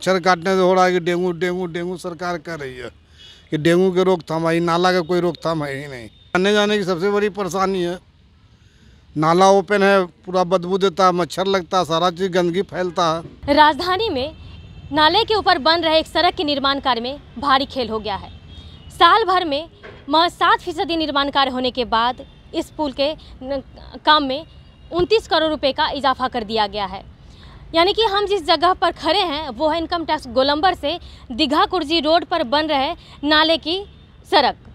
मच्छर काटने से हो रहा है कि डेंगू डेंगू डेंगू सरकार कर रही है कि डेंगू के रोकथाम है नाला का कोई रोकथाम है ही नहीं आने जाने की सबसे बड़ी परेशानी है नाला ओपन है पूरा बदबू देता है मच्छर लगता है सारा चीज़ गंदगी फैलता है राजधानी में नाले के ऊपर बन रहे एक सड़क के निर्माण कार्य में भारी खेल हो गया है साल भर में महज सात फीसदी निर्माण कार्य होने के बाद इस पुल के काम में 29 करोड़ रुपए का इजाफा कर दिया गया है यानी कि हम जिस जगह पर खड़े हैं वो है इनकम टैक्स गोलंबर से दीघा कुर्जी रोड पर बन रहे नाले की सड़क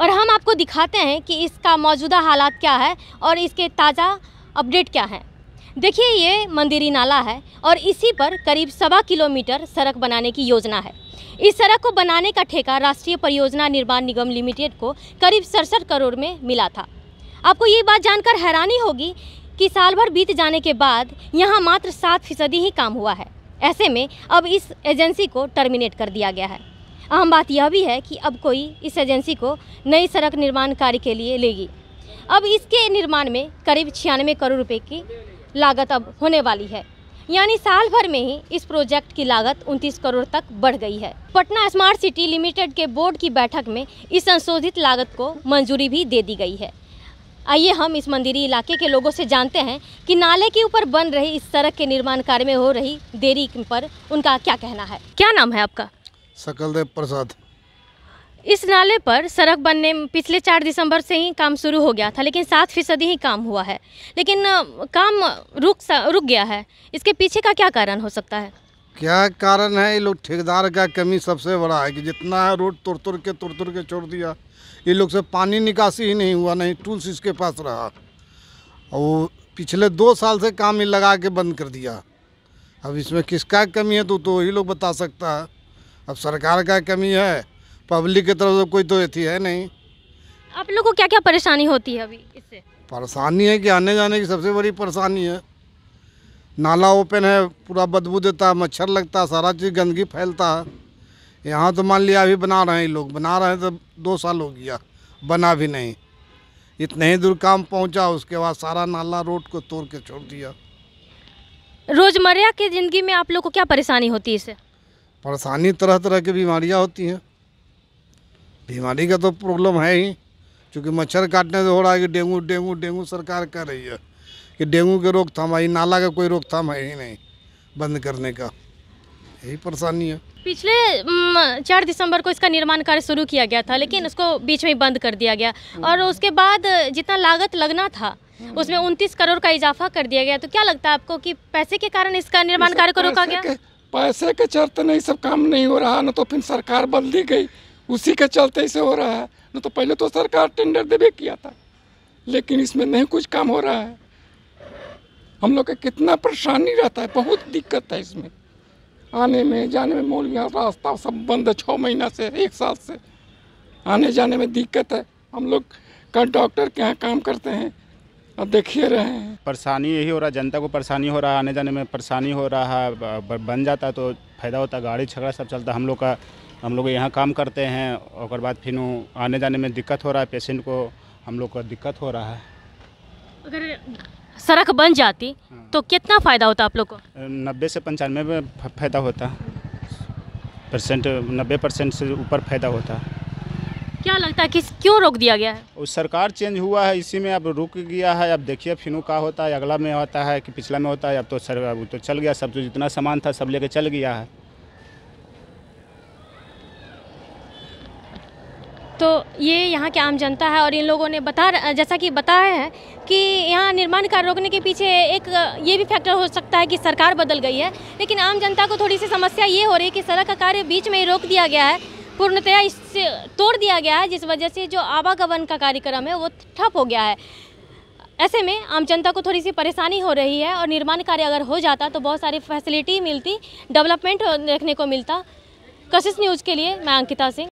और हम आपको दिखाते हैं कि इसका मौजूदा हालात क्या है और इसके ताज़ा अपडेट क्या हैं देखिए ये मंदिरी नाला है और इसी पर करीब सवा किलोमीटर सड़क बनाने की योजना है इस सड़क को बनाने का ठेका राष्ट्रीय परियोजना निर्माण निगम लिमिटेड को करीब सड़सठ करोड़ में मिला था आपको ये बात जानकर हैरानी होगी कि साल भर बीत जाने के बाद यहाँ मात्र सात फीसदी ही काम हुआ है ऐसे में अब इस एजेंसी को टर्मिनेट कर दिया गया है अहम बात यह भी है कि अब कोई इस एजेंसी को नई सड़क निर्माण कार्य के लिए लेगी अब इसके निर्माण में करीब छियानवे करोड़ रुपए की लागत अब होने वाली है यानी साल भर में ही इस प्रोजेक्ट की लागत 29 करोड़ तक बढ़ गई है पटना स्मार्ट सिटी लिमिटेड के बोर्ड की बैठक में इस संशोधित लागत को मंजूरी भी दे दी गई है आइए हम इस मंदिरी इलाके के लोगों से जानते हैं कि नाले के ऊपर बन रही इस सड़क के निर्माण कार्य में हो रही देरी पर उनका क्या कहना है क्या नाम है आपका सकलदेव प्रसाद इस नाले पर सड़क बनने पिछले चार दिसंबर से ही काम शुरू हो गया था लेकिन सात फीसदी ही काम हुआ है लेकिन काम रुक रुक गया है इसके पीछे का क्या कारण हो सकता है क्या कारण है ये लोग ठेकेदार का कमी सबसे बड़ा है कि जितना है रोड तुर तुर के तुर तुर के छोड़ दिया ये लोग से पानी निकासी ही नहीं हुआ नहीं टूल्स इसके पास रहा और वो पिछले दो साल से काम ही लगा के बंद कर दिया अब इसमें किसका कमी है तो तो ही लोग बता सकता है अब सरकार का कमी है पब्लिक की तरफ से कोई तो अथी है नहीं आप लोग को क्या क्या परेशानी होती है अभी इससे परेशानी है कि आने जाने की सबसे बड़ी परेशानी है नाला ओपन है पूरा बदबू देता है मच्छर लगता है सारा चीज़ गंदगी फैलता है यहाँ तो मान लिया अभी बना रहे हैं लोग बना रहे हैं तो दो साल हो गया बना भी नहीं इतने ही दूर काम पहुँचा उसके बाद सारा नाला रोड को तोड़ के छोड़ दिया रोज़मर्रा की ज़िंदगी में आप लोग को क्या परेशानी होती है इसे परेशानी तरह तरह की बीमारियाँ होती हैं बीमारी का तो प्रॉब्लम है ही क्योंकि मच्छर काटने से हो रहा है कि डेंगू डेंगू डेंगू सरकार कह रही है कि डेंगू के रोकथाम आई नाला का कोई रोकथाम है ही नहीं बंद करने का यही परेशानी है पिछले चार दिसंबर को इसका निर्माण कार्य शुरू किया गया था लेकिन उसको बीच में बंद कर दिया गया और उसके बाद जितना लागत लगना था उसमें उनतीस करोड़ का इजाफा कर दिया गया तो क्या लगता है आपको कि पैसे के कारण इसका निर्माण कार्य को रोका गया पैसे के चलते नहीं सब काम नहीं हो रहा न तो फिर सरकार बदली गई उसी के चलते इसे हो रहा है न तो पहले तो सरकार टेंडर देवे किया था लेकिन इसमें नहीं कुछ काम हो रहा है हम लोग का कितना परेशानी रहता है बहुत दिक्कत है इसमें आने में जाने में मौलविया रास्ता सब बंद है छः महीना से एक साल से आने जाने में दिक्कत है हम लोग का डॉक्टर के यहाँ काम करते हैं और देखिए रहे हैं परेशानी यही हो रहा है जनता को परेशानी हो रहा है आने जाने में परेशानी हो रहा है बन जाता तो फायदा होता गाड़ी छगड़ा सब चलता हम लोग का हम लोग यहाँ काम करते हैं और बाद फिर आने जाने में दिक्कत हो रहा है पेशेंट को हम लोग का दिक्कत हो रहा है अगर सड़क बन जाती हाँ। तो कितना फ़ायदा होता आप लोग को नब्बे से पंचानवे में फ़ायदा होता परसेंट नब्बे परसेंट से ऊपर फ़ायदा होता क्या लगता है कि क्यों रोक दिया गया है उस सरकार चेंज हुआ है इसी में अब रुक गया है अब देखिए फिनू का होता है अगला में होता है कि पिछला में होता है अब तो सर अब तो चल गया सब जो तो जितना सामान था सब लेके चल गया है तो ये यहाँ की आम जनता है और इन लोगों ने बता जैसा कि बताया है कि यहाँ निर्माण कार्य रोकने के पीछे एक ये भी फैक्टर हो सकता है कि सरकार बदल गई है लेकिन आम जनता को थोड़ी सी समस्या ये हो रही है कि सड़क का कार्य बीच में ही रोक दिया गया है पूर्णतया इससे तोड़ दिया गया है जिस वजह से जो आवागमन का कार्यक्रम है वो ठप हो गया है ऐसे में आम जनता को थोड़ी सी परेशानी हो रही है और निर्माण कार्य अगर हो जाता तो बहुत सारी फैसिलिटी मिलती डेवलपमेंट देखने को मिलता कशिश न्यूज़ के लिए मैं अंकिता सिंह